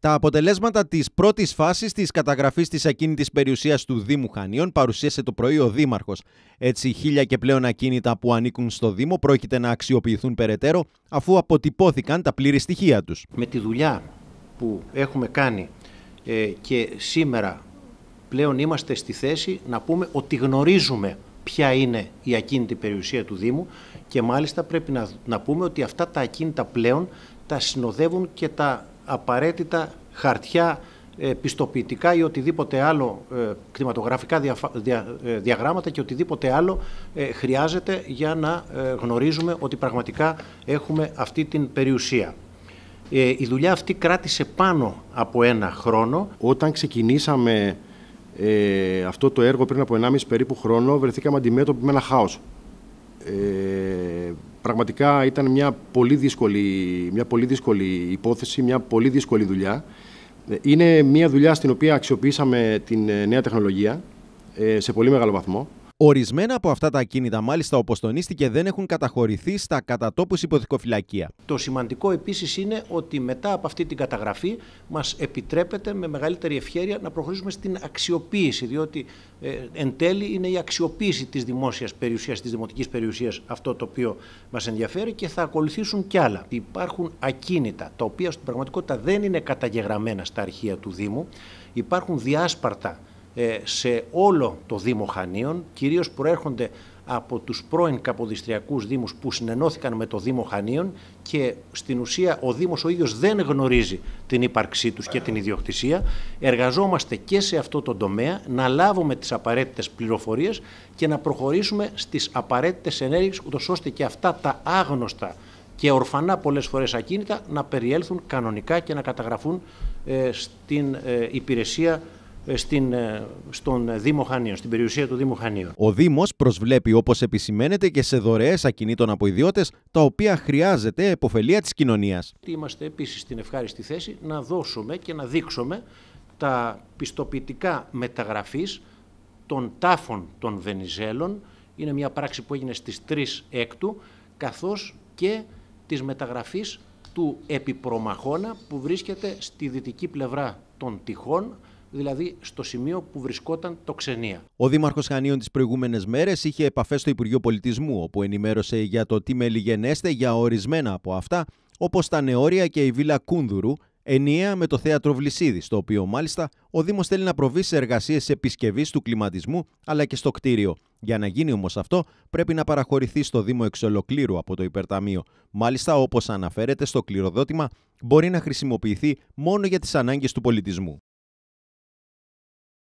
Τα αποτελέσματα της πρώτης φάσης της καταγραφής της ακίνητης περιουσίας του Δήμου Χανίων παρουσίασε το πρωί ο Δήμαρχος. Έτσι, χίλια και πλέον ακίνητα που ανήκουν στο Δήμο πρόκειται να αξιοποιηθούν περαιτέρω, αφού αποτυπώθηκαν τα πλήρη στοιχεία τους. Με τη δουλειά που έχουμε κάνει ε, και σήμερα πλέον είμαστε στη θέση να πούμε ότι γνωρίζουμε ποια είναι η ακίνητη περιουσία του Δήμου και μάλιστα πρέπει να, να πούμε ότι αυτά τα ακίνητα πλέον τα συνοδεύουν και τα απαραίτητα χαρτιά, ε, πιστοποιητικά ή οτιδήποτε άλλο ε, κτηματογραφικά ε, διαγράμματα και οτιδήποτε άλλο χρειάζεται για να γνωρίζουμε ότι πραγματικά έχουμε αυτή την περιουσία. Η δουλειά αυτή κράτησε πάνω από ένα χρόνο. Όταν ξεκινήσαμε αυτό το έργο πριν από 1,5 περίπου χρόνο βρεθήκαμε αντιμέτωποι με ένα χάος. Πραγματικά ήταν μια πολύ δύσκολη, μια πολύ δύσκολη υπόθεση, μια πολύ δύσκολη δουλειά. Ε, είναι μια δουλειά στην οποία αξιοποιήσαμε την ε, νέα τεχνολογία ε, σε πολύ μεγάλο βαθμό. Ορισμένα από αυτά τα ακίνητα, μάλιστα όπω τονίστηκε, δεν έχουν καταχωρηθεί στα κατατόπους υποδικοφυλακία. Το σημαντικό επίσης είναι ότι μετά από αυτή την καταγραφή μας επιτρέπεται με μεγαλύτερη ευχέρεια να προχωρήσουμε στην αξιοποίηση, διότι ε, εν τέλει είναι η αξιοποίηση της δημόσιας περιουσίας, της δημοτικής περιουσίας αυτό το οποίο μας ενδιαφέρει και θα ακολουθήσουν κι άλλα. Υπάρχουν ακίνητα τα οποία στην πραγματικότητα δεν είναι καταγεγραμμένα στα αρχεία του Δήμου, υπάρχουν διάσπαρτα ε, σε όλο το Δήμο Χανίων, κυρίως προέρχονται από τους πρώην καποδιστριακούς δήμους που συνενώθηκαν με το Δήμο Χανίων και στην ουσία ο Δήμος ο ίδιος δεν γνωρίζει την ύπαρξή τους και την ιδιοκτησία. Εργαζόμαστε και σε αυτό το τομέα να λάβουμε τις απαραίτητες πληροφορίες και να προχωρήσουμε στις απαραίτητες ενέργειες ούτως ώστε και αυτά τα άγνωστα και ορφανά πολλές φορές ακίνητα να περιέλθουν κανονικά και να καταγραφούν ε, στην ε, υπηρεσία στην, ε, στον Δήμο στην περιουσία του Δήμου Χανίων. Ο Δήμος προσβλέπει, όπως επισημαίνεται, και σε δωρεές ακινήτων από ιδιώτες, τα οποία χρειάζεται εποφελία της κοινωνίας. Είμαστε επίσης στην ευχάριστη θέση να δώσουμε και να δείξουμε τα πιστοποιητικά μεταγραφής των τάφων των Βενιζέλων. Είναι μια πράξη που έγινε στις 3 έκτου, καθώς και της μεταγραφής του επιπρομαχώνα που βρίσκεται στη δυτική πλευρά των τυχών δηλαδή στο σημείο που βρισκόταν το ξενία. Ο Δήμαρχος Χανίων τις προηγούμενες μέρες είχε επαφές στο Υπουργείο Πολιτισμού, όπου ενημέρωσε για το τι μελιγενέστε για ορισμένα από αυτά, όπως τα νεόρια και η βίλα Κούνδουρου, ενιαία με το θέατρο Βλυσίδη, στο οποίο μάλιστα ο Δήμος θέλει να προβεί σε εργασίες επισκευής του κλιματισμού αλλά και στο κτίριο. Για να γίνει όμως αυτό, πρέπει να παραχωρηθεί στο Δήμο εξ ολοκλήρου από το Υπερταμείο. Μάλιστα, όπως αναφέρεται στο κληροδότημα, μπορεί να χρησιμοποιηθεί μόνο για τις ανάγκες του πολιτισμού.